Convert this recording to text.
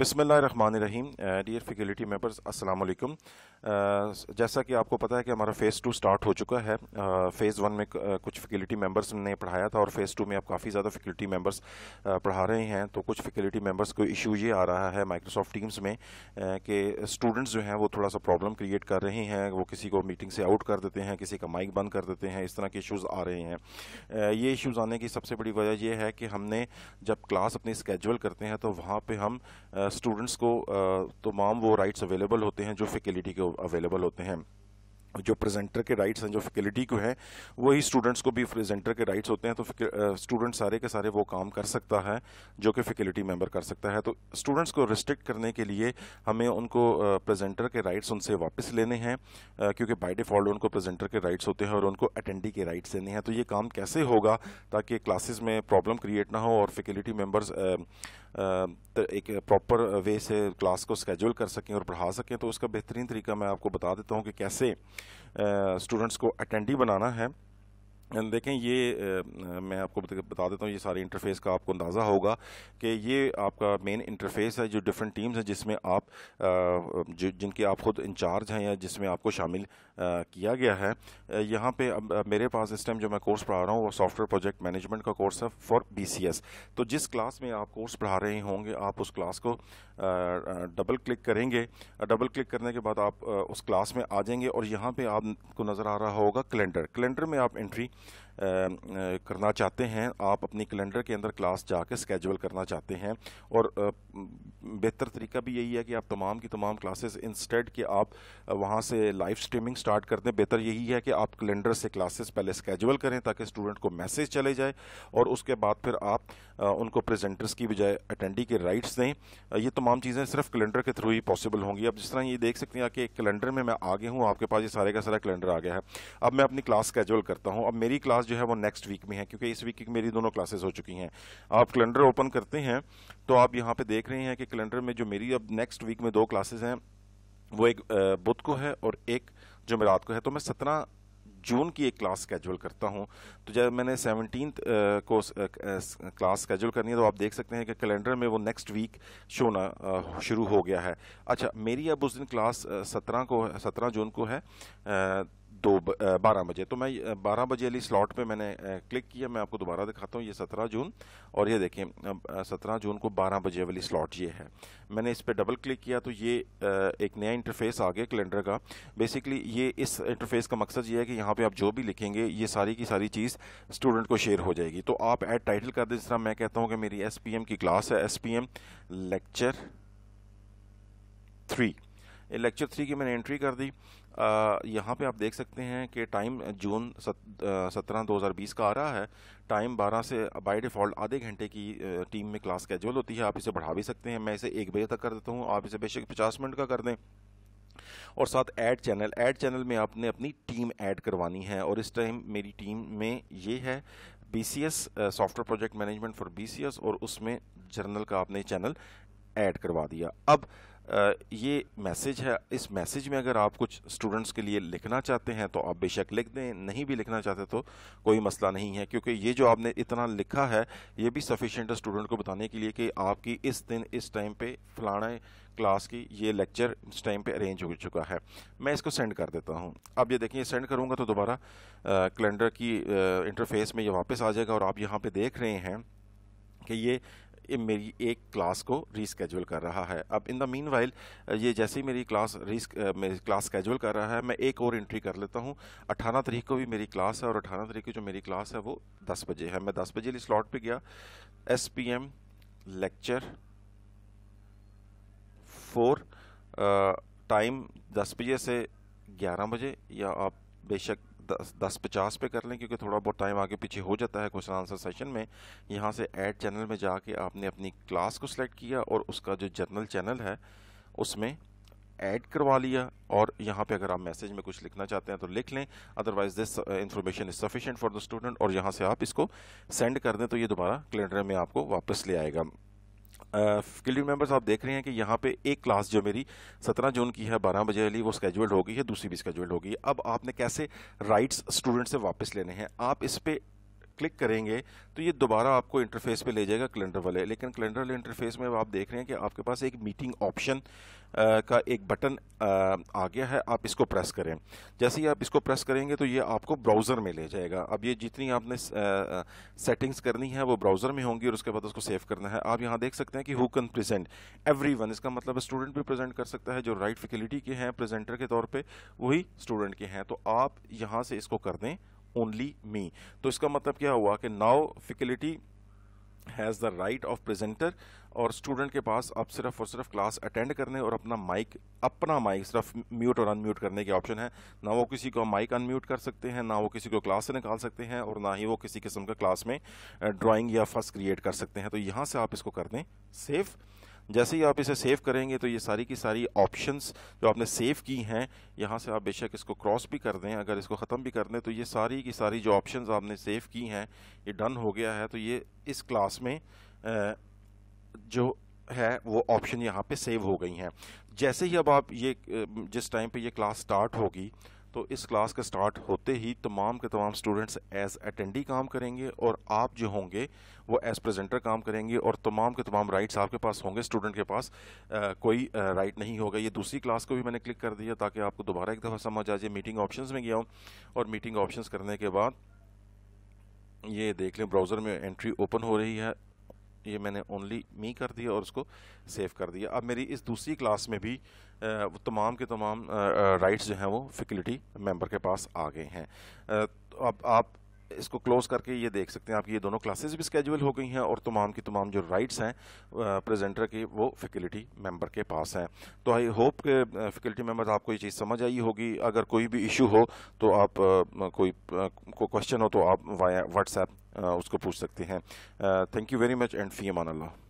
रहीम dear faculty members अस्सलाम वालेकुम जैसा कि आपको पता है कि हमारा फ़ेज़ टू स्टार्ट हो चुका है फ़ेज़ वन में कुछ फैकल्टी मेम्बर्स ने पढ़ाया था और फ़ेज़ टू में अब काफ़ी ज़्यादा फैकल्टी मेम्बर्स पढ़ा रहे हैं तो कुछ फैकल्टी मेम्बर्स को इशू ये आ रहा है माइक्रोसॉफ्ट टीम्स में कि स्टूडेंट्स जो हैं वो थोड़ा सा प्रॉब्लम क्रिएट कर रहे हैं वो किसी को मीटिंग से आउट कर देते हैं किसी का माइक बंद कर देते हैं इस तरह के इशूज़ आ रहे हैं ये इशूज़ आने की सबसे बड़ी वजह यह है कि हमने जब क्लास अपनी स्केजल करते हैं तो वहाँ पर हम स्टूडेंट्स को uh, तमाम तो वो राइट्स अवेलेबल होते हैं जो फैकल्टी के अवेलेबल होते हैं जो प्रेजेंटर के राइट्स हैं जो फैकल्टी को हैं वही स्टूडेंट्स को भी प्रेजेंटर के राइट्स होते हैं तो स्टूडेंट सारे के सारे वो काम कर सकता है जो कि फैकल्टी मेंबर कर सकता है तो स्टूडेंट्स को रिस्ट्रिक्ट करने के लिए हमें उनको प्रेजेंटर के राइट्स उनसे वापस लेने हैं क्योंकि बाई डिफ़ॉल्ट उनको प्रेजेंटर के राइट्स होते हैं और उनको अटेंडी के राइट्स देने हैं तो ये काम कैसे होगा ताकि क्लासेस में प्रॉब्लम क्रिएट ना हो और फैकल्टी मेम्बर्स एक प्रॉपर वे से क्लास को स्केजूल कर सकें और पढ़ा सकें तो उसका बेहतरीन तरीका मैं आपको बता देता हूँ कि कैसे स्टूडेंट्स को अटेंडी बनाना है देखें ये मैं आपको बता देता हूँ ये सारे इंटरफेस का आपको अंदाज़ा होगा कि ये आपका मेन इंटरफेस है जो डिफरेंट टीम्स हैं जिसमें आप जो जिनके आप खुद इंचार्ज हैं या जिसमें आपको शामिल किया गया है यहाँ पे अब मेरे पास इस टाइम जो मैं कोर्स पढ़ा रहा हूँ वो सॉफ्टवेयर प्रोजेक्ट मैनेजमेंट का कोर्स है फॉर बी तो जिस क्लास में आप कोर्स पढ़ा रहे होंगे आप उस क्लास को डबल क्लिक करेंगे डबल क्लिक करने के बाद आप उस क्लास में आ जाएंगे और यहाँ पर आपको नज़र आ रहा होगा कैलेंडर कैलेंडर में आप एंट्री करना चाहते हैं आप अपनी कैलेंडर के अंदर क्लास जाके स्केजुअल करना चाहते हैं और बेहतर तरीका भी यही है कि आप तमाम की तमाम क्लासेस इंस्टेड कि आप वहाँ से लाइव स्ट्रीमिंग स्टार्ट कर दें बेहतर यही है कि आप कैलेंडर से क्लासेस पहले स्केजुअल करें ताकि स्टूडेंट को मैसेज चले जाए और उसके बाद फिर आप उनको प्रेजेंटर्स की बजाय अटेंडी के राइट्स दें ये तमाम चीज़ें सिर्फ कैलेंडर के थ्रू ही पॉसिबल होंगी अब जिस तरह ये देख सकते हैं कि कैलेंडर में मैं आगे हूँ आपके पास ये सारे का सारा कैलेंडर आ गया है अब मैं अपनी क्लास कैजुअल करता हूँ अब मेरी क्लास जो है वो नेक्स्ट वीक में है क्योंकि इस वीक की मेरी दोनों क्लासेस हो चुकी हैं आप कैलेंडर ओपन करते हैं तो आप यहाँ पर देख रहे हैं कि कैलेंडर में जो मेरी अब नेक्स्ट वीक में दो क्लासेज हैं वो एक बुध को है और एक जुमेरात को है तो मैं सत्रह जून की एक क्लास स्केजूल करता हूँ तो जब मैंने सेवनटीन को क्लास स्केजूल करनी है तो आप देख सकते हैं कि कैलेंडर में वो नेक्स्ट वीक शो ना शुरू हो गया है अच्छा मेरी अब उस दिन क्लास सत्रह को सत्रह जून को है तो बारह बजे तो मैं बारह बजे वाली स्लॉट पे मैंने क्लिक किया मैं आपको दोबारा दिखाता हूँ ये सत्रह जून और ये देखें सत्रह जून को बारह बजे वाली स्लॉट ये है मैंने इस पर डबल क्लिक किया तो ये एक नया इंटरफेस आ गया कैलेंडर का बेसिकली ये इस इंटरफेस का मकसद ये है कि यहाँ पर आप जो भी लिखेंगे ये सारी की सारी चीज़ स्टूडेंट को शेयर हो जाएगी तो आप एड टाइटल कर दें जिस तरह मैं कहता हूँ कि मेरी एस की क्लास है S lecture three lecture three की मैंने एंट्री कर दी यहाँ पे आप देख सकते हैं कि टाइम जून सत्रह दो हज़ार बीस का आ रहा है टाइम बारह से बाय डिफ़ॉल्ट आधे घंटे की टीम में क्लास कैजुअल होती है आप इसे बढ़ा भी सकते हैं मैं इसे एक बजे तक कर देता हूँ आप इसे बेशक पचास मिनट का कर दें और साथ ऐड चैनल ऐड चैनल में आपने अपनी टीम ऐड करवानी है और इस टाइम मेरी टीम में ये है B software project management for B और उसमें जर्नल का आपने चैनल ऐड करवा दिया अब ये मैसेज है इस मैसेज में अगर आप कुछ स्टूडेंट्स के लिए लिखना चाहते हैं तो आप बेशक लिख दें नहीं भी लिखना चाहते तो कोई मसला नहीं है क्योंकि ये जो आपने इतना लिखा है ये भी सफिशेंट है स्टूडेंट को बताने के लिए कि आपकी इस दिन इस टाइम पे फलाना क्लास की ये लेक्चर इस टाइम पे अरेंज हो चुका है मैं इसको सेंड कर देता हूँ अब ये देखिए सेंड करूँगा तो दोबारा कैलेंडर की इंटरफेस में ये वापस आ जाएगा और आप यहाँ पर देख रहे हैं कि ये मेरी एक क्लास को रिस्केजूल कर रहा है अब इन द मीन वाइल ये जैसे ही मेरी क्लास री मेरी क्लास स्कैजल कर रहा है मैं एक और एंट्री कर लेता हूँ अठारह तारीख को भी मेरी क्लास है और अठारह तारीख की जो मेरी क्लास है वो दस बजे है मैं दस बजे लिए स्लॉट पर गया S P M lecture four time दस बजे से ग्यारह बजे या आप बेशक दस दस पचास पे कर लें क्योंकि थोड़ा बहुत टाइम आगे पीछे हो जाता है क्वेश्चन आंसर सेशन में यहाँ से ऐड चैनल में जाके आपने अपनी क्लास को सिलेक्ट किया और उसका जो जर्नल चैनल है उसमें ऐड करवा लिया और यहाँ पे अगर आप मैसेज में कुछ लिखना चाहते हैं तो लिख लें otherwise this information is sufficient for the student और यहाँ से आप इसको सेंड कर दें तो ये दोबारा कैलेंडर में आपको वापस ले आएगा गिल्डिंग मेंबर्स आप देख रहे हैं कि यहाँ पे एक क्लास जो मेरी 17 जून की है 12 बजे वाली वो स्केजुअल्ड हो गई है दूसरी भी स्केजुअल्ड हो गई है अब आपने कैसे राइट्स स्टूडेंट से वापस लेने हैं आप इस पर क्लिक करेंगे तो ये दोबारा आपको इंटरफेस पे ले जाएगा कैलेंडर वाले लेकिन कैलेंडर वाले इंटरफेस में आप देख रहे हैं कि आपके पास एक मीटिंग ऑप्शन का एक बटन आ गया है आप इसको प्रेस करें जैसे ही आप इसको प्रेस करेंगे तो ये आपको ब्राउज़र में ले जाएगा अब ये जितनी आपने सेटिंग्स करनी है वो ब्राउज़र में होंगी और उसके बाद उसको सेव करना है आप यहाँ देख सकते हैं कि who can present everyone इसका मतलब स्टूडेंट भी प्रेजेंट कर सकता है जो राइट फैकल्टी के हैं प्रेजेंटर के तौर पर वही स्टूडेंट के हैं तो आप यहाँ से इसको कर दें ओनली मी तो इसका मतलब क्या हुआ कि now faculty has the right of presenter और स्टूडेंट के पास अब सिर्फ और सिर्फ क्लास अटेंड करने और अपना माइक अपना माइक सिर्फ म्यूट और अनम्यूट करने के ऑप्शन है ना वो किसी को माइक अनम्यूट कर सकते हैं ना वो किसी को क्लास से निकाल सकते हैं और ना ही वो किसी किस्म का क्लास में ड्राइंग या फर्स्ट क्रिएट कर सकते हैं तो यहाँ से आप इसको कर दें सेफ़ जैसे ही आप इसे सेव करेंगे तो ये सारी की सारी ऑप्शंस जो आपने सेव की हैं यहाँ से आप बेशक इसको क्रॉस भी कर दें अगर इसको ख़त्म भी कर दें तो ये सारी की सारी जो ऑप्शंस आपने सेव की हैं ये डन हो गया है तो ये इस क्लास में जो है वो ऑप्शन यहाँ पे सेव हो गई हैं जैसे ही अब आप ये जिस टाइम पे ये क्लास स्टार्ट होगी तो इस क्लास का स्टार्ट होते ही तमाम के तमाम स्टूडेंट्स एज अटेंडी काम करेंगे और आप जो होंगे वो एज प्रेजेंटर काम करेंगे और तमाम के तमाम राइट्स आपके पास होंगे स्टूडेंट के पास आ, कोई आ, राइट नहीं होगा ये दूसरी क्लास को भी मैंने क्लिक कर दिया ताकि आपको दोबारा एक दफ़ा समझ आ जाए मीटिंग ऑप्शन में गया हूँ और मीटिंग ऑप्शन करने के बाद ये देख लें ब्राउज़र में एंट्री ओपन हो रही है ये मैंने ओनली मी कर दिया और उसको सेव कर दिया अब मेरी इस दूसरी क्लास में भी तमाम के तमाम राइट्स जो हैं वो फैकल्टी मेंबर के पास आ गए हैं तो अब आप इसको क्लोज करके ये देख सकते हैं आपकी ये दोनों क्लासेस भी स्केजुअल हो गई हैं और तमाम की तमाम जो राइट्स हैं प्रेजेंटर की वो फैकल्टी मेंबर के पास हैं तो आई होप के फैकल्टी मेंबर्स आपको ये चीज़ समझ आई होगी अगर कोई भी इशू हो तो आप कोई को क्वेश्चन हो तो आप वाया व्हाट्सएप उसको पूछ सकते हैं thank you very much and फ़ी अमान